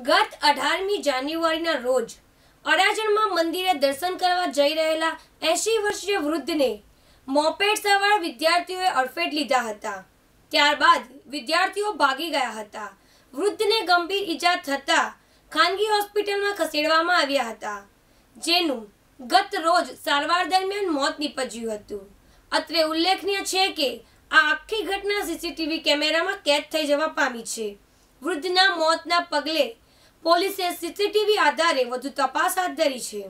ગત અઢારમી જાન્યુઆરીના રોજ અડાજણમાં મંદિરે દર્શન કરવા જઈ રહેલા એંશી વર્ષીય વૃદ્ધને મોપેડ સવાર વિદ્યાર્થીઓએ અડફેટ લીધા હતા ત્યારબાદ વિદ્યાર્થીઓ ભાગી ગયા હતા વૃદ્ધને ગંભીર ઈજા થતા ખાનગી હોસ્પિટલમાં ખસેડવામાં આવ્યા હતા જેનું ગત રોજ સારવાર દરમિયાન મોત નીપજ્યું હતું અત્રે ઉલ્લેખનીય છે કે આ આખી ઘટના સીસીટીવી કેમેરામાં કેદ થઈ જવા પામી છે વૃદ્ધના મોતના પગલે પોલીસે સીસીટીવી આધારે વધુ તપાસ હાથ ધરી છે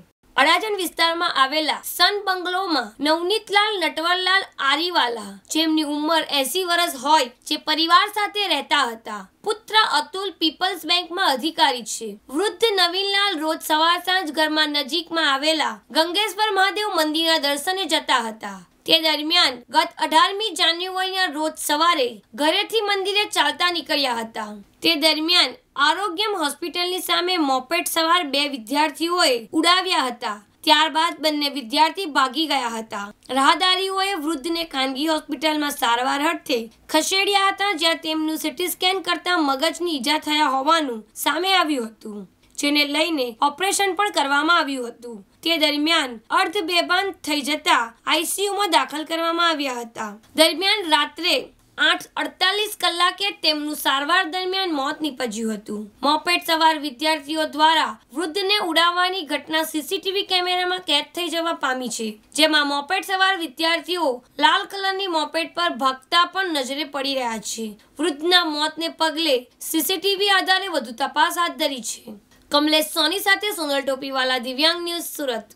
અડાજણ વિસ્તારમાં આવેલા સન બંગલોમાં નવનીતલાલ નટવરલાલ આરીવાલા જેમની ઉંમર એસી વર્ષ હોય જે પરિવાર સાથે રહેતા હતા પુત્ર અતુલ પીપલ્સ બેંકમાં અધિકારી છે વૃદ્ધ નવીનલાલ રોજ સવાર સાંજ ઘરમાં નજીકમાં આવેલા ગંગેશ્વર મહાદેવ મંદિરના દર્શને જતા હતા તે દરમિયાન ગત અઢારમી જાન્યુઆરીના રોજ સવારે ઘરેથી મંદિરે ચાલતા નીકળ્યા હતા તે દરમિયાન આરોગ્યમ હોસ્પિટલની સામે મોપેટ સવાર બે વિદ્યાર્થીઓએ ઉડાવ્યા હતા ત્યારબાદ બંને વિદ્યાર્થી ભાગી ગયા હતા રાહદારીઓએ વૃદ્ધને ખાનગી હોસ્પિટલમાં સારવાર અર્થે ખસેડ્યા હતા જ્યાં તેમનું સિટી સ્કેન કરતા મગજની ઈજા થયા હોવાનું સામે આવ્યું હતું જેને લઈને ઓપરેશન પણ કરવામાં આવ્યું હતું તે દરમિયાન અર્ધ બેભાન થઈ જતા આઈસીયુમાં દાખલ કરવામાં આવ્યા હતા દરમિયાન રાત્રે આઠ અડતાલીસ કલાકે તેમનું સારવાર દરમિયાન મોત નીપજ્યું હતું મોપેટ સવાર વિદ્યાર્થીઓ દ્વારા વૃદ્ધને ઉડાવવાની ઘટના સીસીટીવી કેમેરામાં કેદ થઈ જવા પામી છે જેમાં મોપેટ સવાર વિદ્યાર્થીઓ લાલ કલરની મોપેટ પર ભગતા પણ નજરે પડી રહ્યા છે વૃદ્ધના મોતને પગલે સીસીટીવી આધારે વધુ તપાસ હાથ ધરી છે કમલેશ સોની સાથે સોનલ ટોપીવાલા દિવ્યાંગ ન્યૂઝ સુરત